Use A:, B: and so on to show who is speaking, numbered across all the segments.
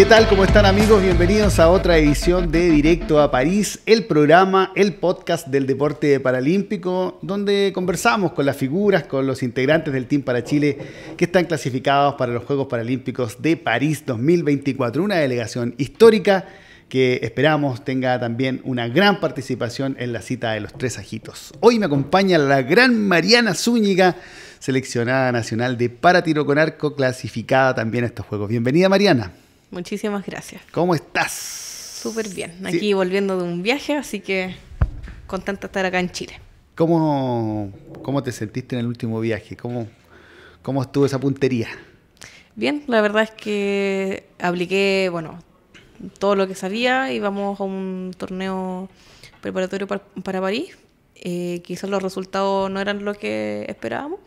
A: ¿Qué tal? ¿Cómo están amigos? Bienvenidos a otra edición de Directo a París, el programa, el podcast del deporte paralímpico, donde conversamos con las figuras, con los integrantes del Team para Chile que están clasificados para los Juegos Paralímpicos de París 2024, una delegación histórica que esperamos tenga también una gran participación en la cita de los tres ajitos. Hoy me acompaña la gran Mariana Zúñiga, seleccionada nacional de paratiro con arco, clasificada también a estos Juegos. Bienvenida Mariana.
B: Muchísimas gracias.
A: ¿Cómo estás?
B: Súper bien. Aquí volviendo de un viaje, así que contenta de estar acá en Chile.
A: ¿Cómo, ¿Cómo te sentiste en el último viaje? ¿Cómo, ¿Cómo estuvo esa puntería?
B: Bien, la verdad es que apliqué, bueno, todo lo que sabía. Íbamos a un torneo preparatorio para, París. Eh, quizás los resultados no eran lo que esperábamos,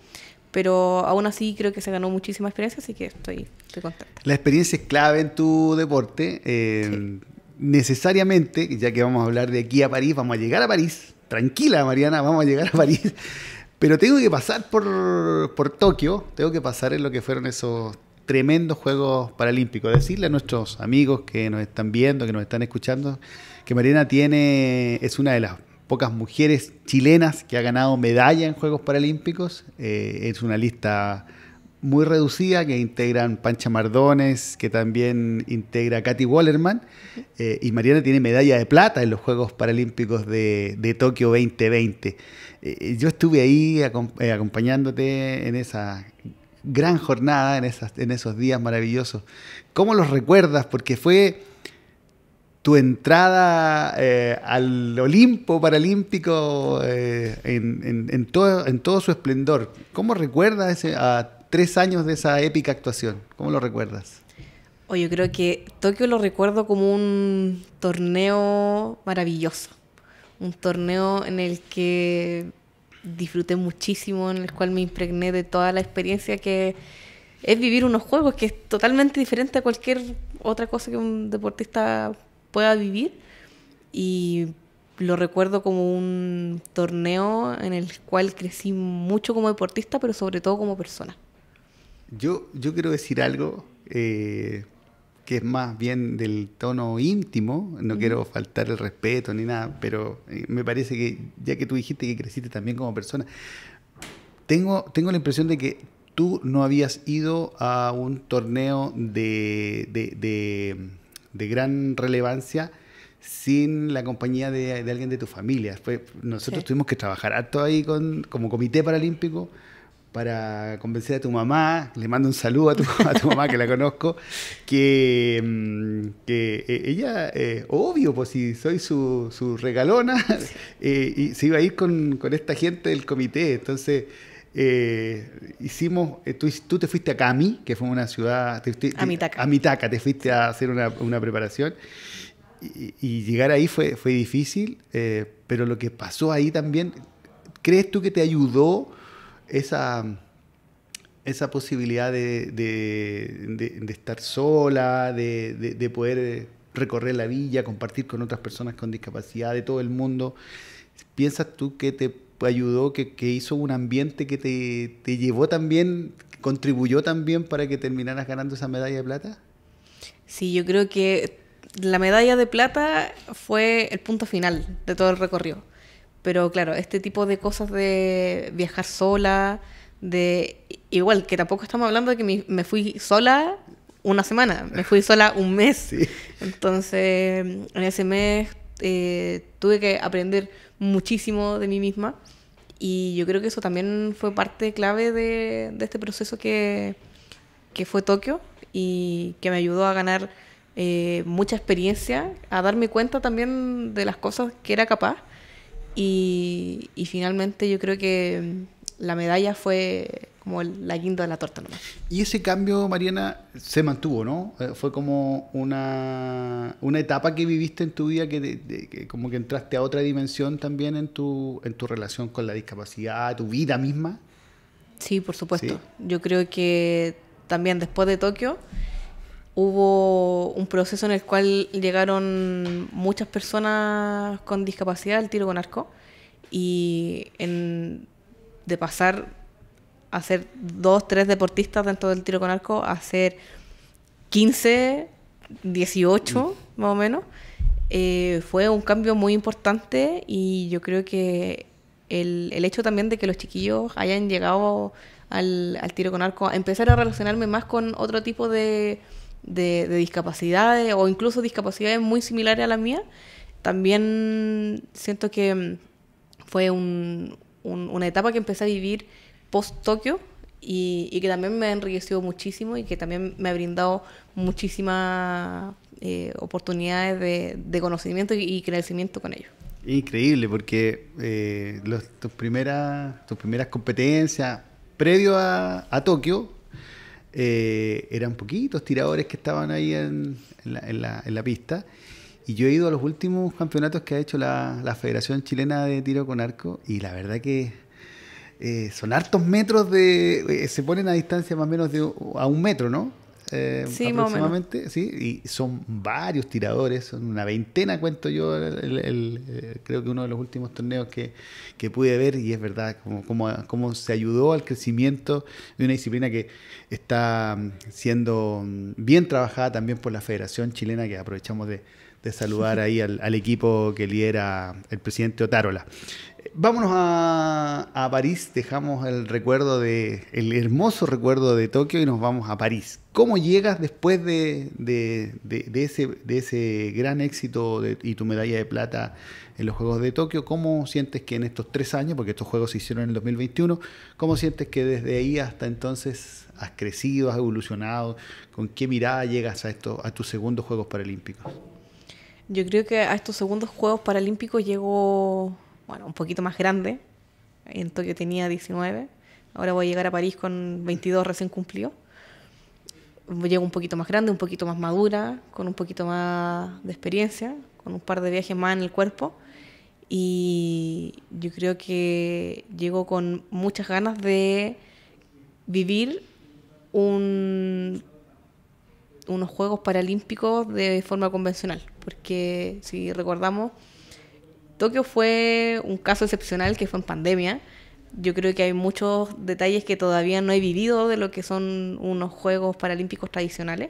B: pero aún así creo que se ganó muchísima experiencia, así que estoy, estoy contenta.
A: La experiencia es clave en tu deporte. Eh, necesariamente, ya que vamos a hablar de aquí a París, vamos a llegar a París. Tranquila, Mariana, vamos a llegar a París. Pero tengo que pasar por, por Tokio, tengo que pasar en lo que fueron esos tremendos Juegos Paralímpicos. Decirle a nuestros amigos que nos están viendo, que nos están escuchando, que Mariana tiene, es una de las pocas mujeres chilenas que ha ganado medalla en Juegos Paralímpicos. Eh, es una lista muy reducida que integran Pancha Mardones, que también integra Katy Wallerman. Eh, y Mariana tiene medalla de plata en los Juegos Paralímpicos de, Tokio 2020. Eh, yo estuve ahí acompañándote en esa gran jornada, en, esas, en esos días maravillosos. ¿Cómo los recuerdas? Porque fue tu entrada eh, al Olimpo Paralímpico eh, en, todo, en todo su esplendor. ¿Cómo recuerdas ese, a tres años de esa épica actuación? ¿Cómo lo recuerdas?
B: Oh, yo creo que Tokio lo recuerdo como un torneo maravilloso, un torneo en el que disfruté muchísimo, en el cual me impregné de toda la experiencia que es vivir unos juegos, que es totalmente diferente a cualquier otra cosa que un deportista pueda vivir. Y lo recuerdo como un torneo en el cual crecí mucho como deportista, pero sobre todo como persona.
A: Yo, yo quiero decir algo eh, que es más bien del tono íntimo, no quiero faltar el respeto ni nada, pero eh, me parece que ya que tú dijiste que creciste también como persona, tengo, tengo la impresión de que tú no habías ido a un torneo de, de de gran relevancia sin la compañía de, alguien de tu familia. nosotros tuvimos que trabajar harto ahí como comité paralímpico para convencer a tu mamá, le mando un saludo a tu, mamá que la conozco, que, mm, eh, ella, eh, obvio, pues si soy su, su regalona, eh, y se iba a ir con, con esta gente del comité. Entonces, eh, hicimos, eh, tú, te fuiste a Cami, que fue una ciudad, a Mitaca. te fuiste a hacer una, preparación. Y, llegar ahí fue, fue difícil, eh, pero lo que pasó ahí también, ¿crees tú que te ayudó esa, esa posibilidad de, de estar sola, de, poder recorrer la villa, compartir con otras personas con discapacidad de todo el mundo? ¿Piensas tú que te ayudó, que, hizo un ambiente que te, te, llevó también, contribuyó también para que terminaras ganando esa medalla de plata?
B: Sí, yo creo que la medalla de plata fue el punto final de todo el recorrido. Pero claro, este tipo de cosas de viajar sola, de igual que tampoco estamos hablando de que me fui sola una semana, me fui sola un mes. Entonces, en ese mes eh, tuve que aprender muchísimo de mí misma. Y yo creo que eso también fue parte clave de, este proceso que, fue Tokio y que me ayudó a ganar eh, mucha experiencia, a darme cuenta también de las cosas que era capaz. Y, y finalmente yo creo que la medalla fue como la guinda de la
A: torta nomás. Y ese cambio, Mariana, se mantuvo, ¿no? Eh, fue como una, etapa que viviste en tu vida que, como que entraste a otra dimensión también en tu, en tu relación con la discapacidad, tu vida misma. Sí, por supuesto.
B: Yo creo que también después de Tokio hubo un proceso en el cual llegaron muchas personas con discapacidad al tiro con arco y de pasar hacer dos, tres deportistas dentro del tiro con arco, a ser 15, 18 más o menos, eh, fue un cambio muy importante y yo creo que el, hecho también de que los chiquillos hayan llegado al, tiro con arco, a empezar a relacionarme más con otro tipo de, discapacidades o incluso discapacidades muy similares a la mía, también siento que fue una etapa que empecé a vivir post-Tokio y, que también me ha enriquecido muchísimo y que también me ha brindado muchísimas eh, oportunidades de, conocimiento y, crecimiento con ellos.
A: Increíble, porque eh, tus, primeras, tus primeras competencias previo a, Tokio eh, eran poquitos tiradores que estaban ahí en, la, pista. Y yo he ido a los últimos campeonatos que ha hecho la, la Federación Chilena de Tiro con Arco y la verdad que eh, son hartos metros de... Eh, se ponen a distancia más o menos de a un metro, ¿no? Eh, sí, aproximadamente, sí, y son varios tiradores, son una veintena, cuento yo, creo que uno de los últimos torneos que, pude ver, y es verdad, cómo como, se ayudó al crecimiento de una disciplina que está mm, siendo mm, bien trabajada también por la Federación Chilena, que aprovechamos de, de saludar ahí al, al, equipo que lidera el presidente Otárola vámonos a, París, dejamos el recuerdo de, el hermoso recuerdo de Tokio y nos vamos a París. ¿Cómo llegas después de, ese, gran éxito y tu medalla de plata en los Juegos de Tokio? ¿Cómo sientes que en estos tres años, porque estos Juegos se hicieron en el 2021, cómo sientes que desde ahí hasta entonces has crecido, has evolucionado? ¿Con qué mirada llegas a, esto, a tus segundos Juegos Paralímpicos?
B: Yo creo que a estos segundos Juegos Paralímpicos llego bueno, un poquito más grande. En Tokio tenía 19. Ahora voy a llegar a París con 22 recién cumplió. Llego un poquito más grande, un poquito más madura, con un poquito más de experiencia, con un par de viajes más en el cuerpo. Y yo creo que llego con muchas ganas de vivir unos Juegos Paralímpicos de forma convencional. Porque si recordamos, Tokio fue un caso excepcional que fue en pandemia. Yo creo que hay muchos detalles que todavía no he vivido de lo que son unos Juegos Paralímpicos tradicionales.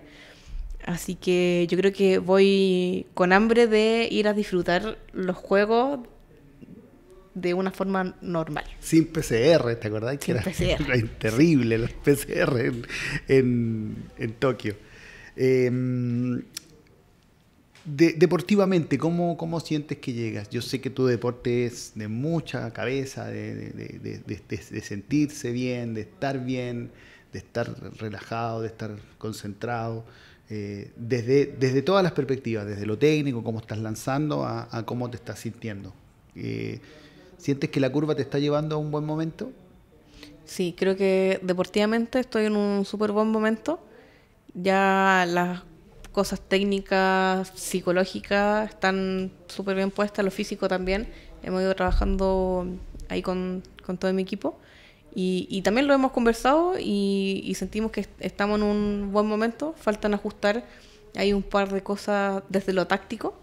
B: Así que yo creo que voy con hambre de ir a disfrutar los Juegos de una forma normal.
A: Sin PCR, ¿te acordás? que PCR. terrible los PCR en, en Tokio. Eh, deportivamente, ¿cómo, sientes que llegas? Yo sé que tu deporte es de mucha cabeza, de, sentirse bien, de estar bien, de estar relajado, de estar concentrado, eh, desde, desde todas las perspectivas, desde lo técnico, cómo estás lanzando, a, cómo te estás sintiendo. Eh, ¿Sientes que la curva te está llevando a un buen momento?
B: Sí, creo que deportivamente estoy en un súper buen momento. Ya las cosas técnicas, psicológicas, están súper bien puestas, lo físico también. Hemos ido trabajando ahí con, con todo mi equipo. Y, y, también lo hemos conversado y, y, sentimos que estamos en un buen momento. Faltan ajustar, hay un par de cosas desde lo táctico,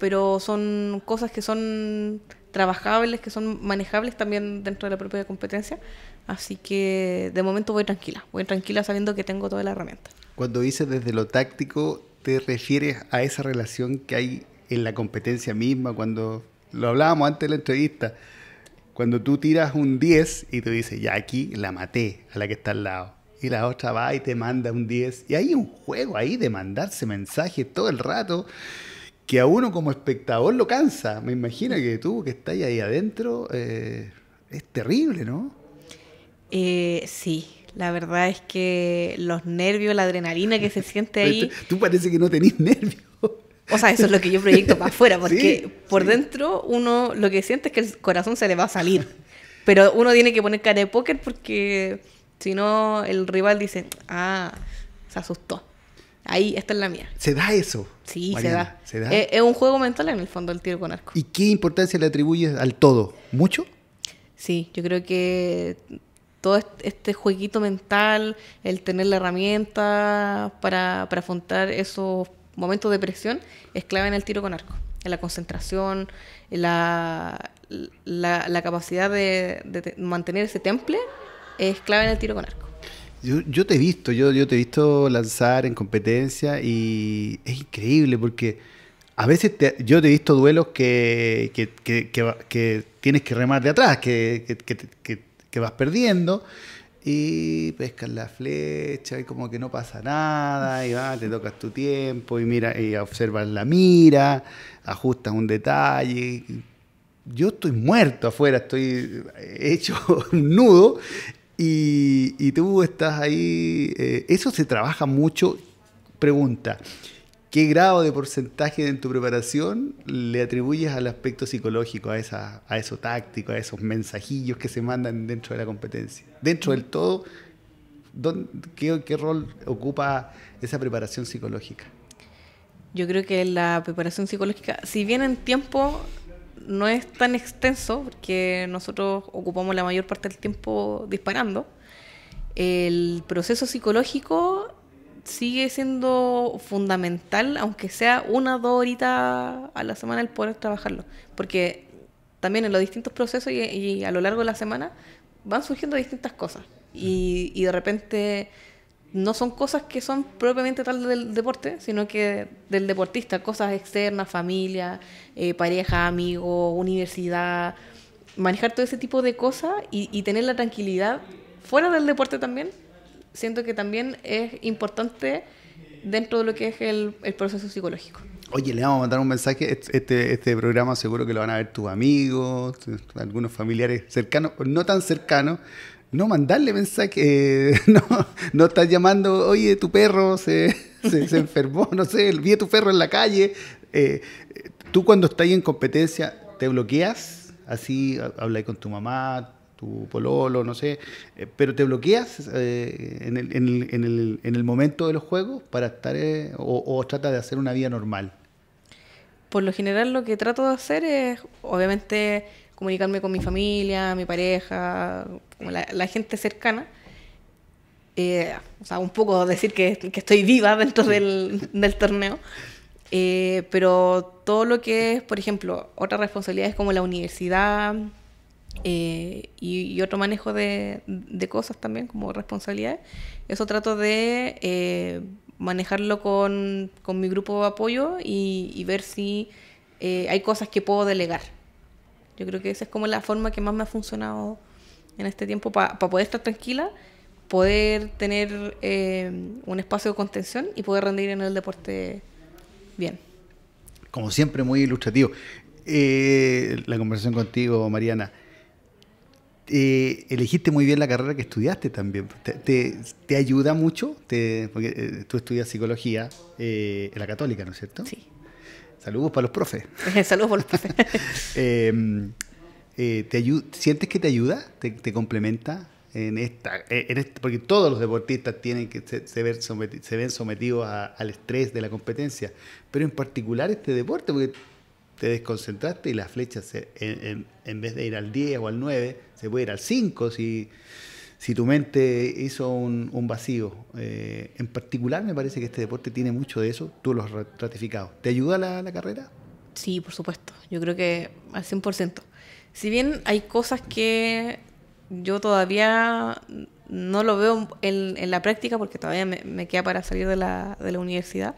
B: pero son cosas que son trabajables, que son manejables también dentro de la propia competencia. Así que de momento voy tranquila, voy tranquila sabiendo que tengo toda la herramienta.
A: Cuando dices desde lo táctico, te refieres a esa relación que hay en la competencia misma, cuando lo hablábamos antes de la entrevista, cuando tú tiras un 10 y tú dices, ya aquí la maté a la que está al lado. Y la otra va y te manda un 10. Y hay un juego ahí de mandarse mensajes todo el rato que a uno como espectador lo cansa. Me imagino que tú que estás ahí adentro eh, es terrible, ¿no?
B: Eh, sí, la verdad es que los nervios, la adrenalina que se siente ahí. Este,
A: tú, parece que no tenés nervios.
B: O sea, eso es lo que yo proyecto para afuera, porque por dentro uno lo que siente es que el corazón se le va a salir. Pero uno tiene que poner cara de póker porque si no, el rival dice, ah, se asustó. Ahí, esta es la mía.
A: ¿Se da eso? Sí, se da. Es,
B: es, un juego mental en el fondo el tiro con arco.
A: ¿Y qué importancia le atribuyes al todo? ¿Mucho?
B: Sí, yo creo que todo este jueguito mental, el tener la herramienta para, para afrontar esos momentos de presión, es clave en el tiro con arco, en la concentración, en la, la, capacidad de, mantener ese temple, es clave en el tiro con arco.
A: Yo, yo te he visto, yo, yo te he visto lanzar en competencia y es increíble porque a veces yo te he visto duelos que, que, que, tienes que remar de atrás, que, que, que vas perdiendo y pescas la flecha y como que no pasa nada y va, te tocas tu tiempo y mira y observas la mira, ajustas un detalle. Yo estoy muerto afuera, estoy hecho un nudo y, tú estás ahí. Eh, eso se trabaja mucho. Pregunta, ¿Qué grado de porcentaje en tu preparación le atribuyes al aspecto psicológico, a, esa, a eso táctico, a esos mensajillos que se mandan dentro de la competencia? Dentro del todo, qué, qué rol ocupa esa preparación psicológica?
B: Yo creo que la preparación psicológica, si bien en tiempo no es tan extenso, porque nosotros ocupamos la mayor parte del tiempo disparando, el proceso psicológico sigue siendo fundamental, aunque sea una o dos horitas a la semana, el poder trabajarlo. Porque también en los distintos procesos y, a lo largo de la semana van surgiendo distintas cosas. Y, de repente no son cosas que son propiamente tal del deporte, sino que del deportista, cosas externas, familia, eh, pareja, amigo, universidad, manejar todo ese tipo de cosas y tener la tranquilidad fuera del deporte también siento que también es importante dentro de lo que es el, proceso psicológico.
A: Oye, le vamos a mandar un mensaje. Este, este, programa seguro que lo van a ver tus amigos, algunos familiares cercanos, no tan cercanos. No mandarle mensaje, eh, no, no estás llamando, oye, tu perro se, se, enfermó, no sé, vi a tu perro en la calle. Eh, tú cuando estás en competencia, ¿te bloqueas? Así, habla con tu mamá, tu pololo, no sé, eh, pero te bloqueas eh, en, el, momento de los juegos para estar eh, o, tratas de hacer una vida normal.
B: Por lo general lo que trato de hacer es, obviamente, comunicarme con mi familia, mi pareja, la, gente cercana. o sea, un poco decir que, estoy viva dentro del, torneo, pero todo lo que es, por ejemplo, otras responsabilidades como la universidad, eh, y, otro manejo de, cosas también como responsabilidades. Eso trato de eh, manejarlo con, mi grupo de apoyo y, ver si eh, hay cosas que puedo delegar. Yo creo que esa es como la forma que más me ha funcionado en este tiempo para poder estar tranquila, poder tener un espacio de contención y poder rendir en el deporte bien.
A: Como siempre, muy ilustrativo. la conversación contigo, Mariana. Eh, elegiste muy bien la carrera que estudiaste también. ¿Te, ayuda mucho? porque eh, tú estudias psicología eh, en la católica, ¿no es cierto? Sí. Saludos para los profes.
B: Saludos para los profes.
A: Em, te ¿Sientes que te ayuda? ¿Te, complementa? En esta, porque todos los deportistas tienen que se, se ven sometidos al estrés de la competencia, pero en particular este deporte, porque te desconcentraste y la flecha, en, vez de ir al 10 o al 9, se puede ir al 5 si, si tu mente hizo un, vacío. Eh, en particular me parece que este deporte tiene mucho de eso, tú lo has ratificado. ¿Te ayuda la, carrera?
B: Sí, por supuesto, yo creo que al 100%. Si bien hay cosas que yo todavía no lo veo en, la práctica porque todavía me, queda para salir de la universidad,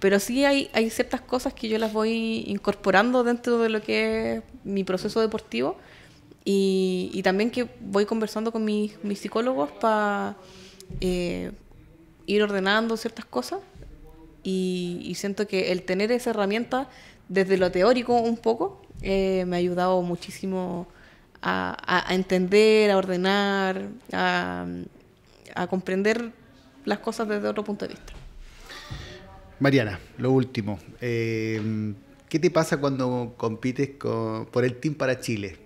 B: pero sí hay, ciertas cosas que yo las voy incorporando dentro de lo que es mi proceso deportivo y, también que voy conversando con mis, psicólogos para eh, ir ordenando ciertas cosas y, siento que el tener esa herramienta desde lo teórico un poco eh, me ha ayudado muchísimo a, entender, a ordenar, a comprender las cosas desde otro punto de vista.
A: Mariana, lo último. Eh, ¿Qué te pasa cuando compites por el Team para Chile?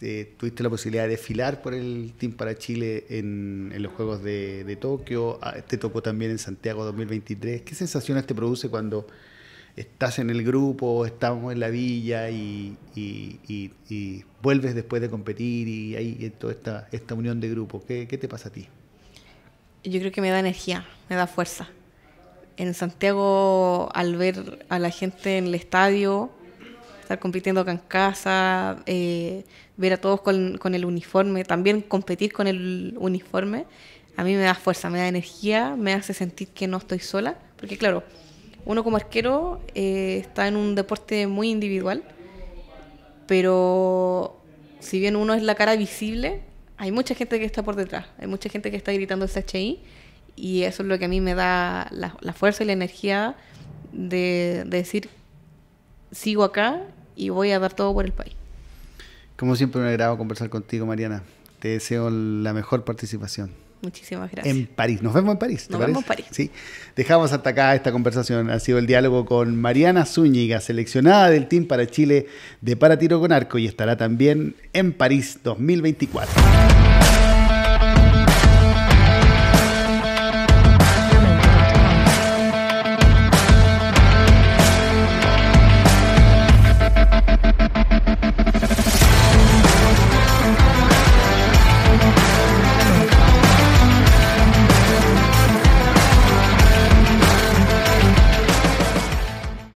A: Eh, tuviste la posibilidad de desfilar por el Team para Chile en, los Juegos de, Tokio, ah, te tocó también en Santiago 2023. ¿Qué sensaciones te produce cuando estás en el grupo, estamos en la villa y, vuelves después de competir y hay toda esta, esta unión de grupo? ¿Qué te pasa a ti?
B: Yo creo que me da energía, me da fuerza en Santiago al ver a la gente en el estadio, estar compitiendo acá en casa, eh, ver a todos con, el uniforme, también competir con el uniforme, a mí me da fuerza, me da energía, me hace sentir que no estoy sola, porque claro, uno como arquero eh, está en un deporte muy individual, pero si bien uno es la cara visible, hay mucha gente que está por detrás, hay mucha gente que está gritando el SHI y eso es lo que a mí me da la, fuerza y la energía de, decir, sigo acá y voy a dar todo por el país.
A: Como siempre, me agrado conversar contigo, Mariana. Te deseo la mejor participación.
B: Muchísimas gracias.
A: En París. Nos vemos en París. Nos vemos en París. Sí. Dejamos hasta acá esta conversación. Ha sido el diálogo con Mariana Zúñiga, seleccionada del Team para Chile de Para Tiro con Arco y estará también en París 2024.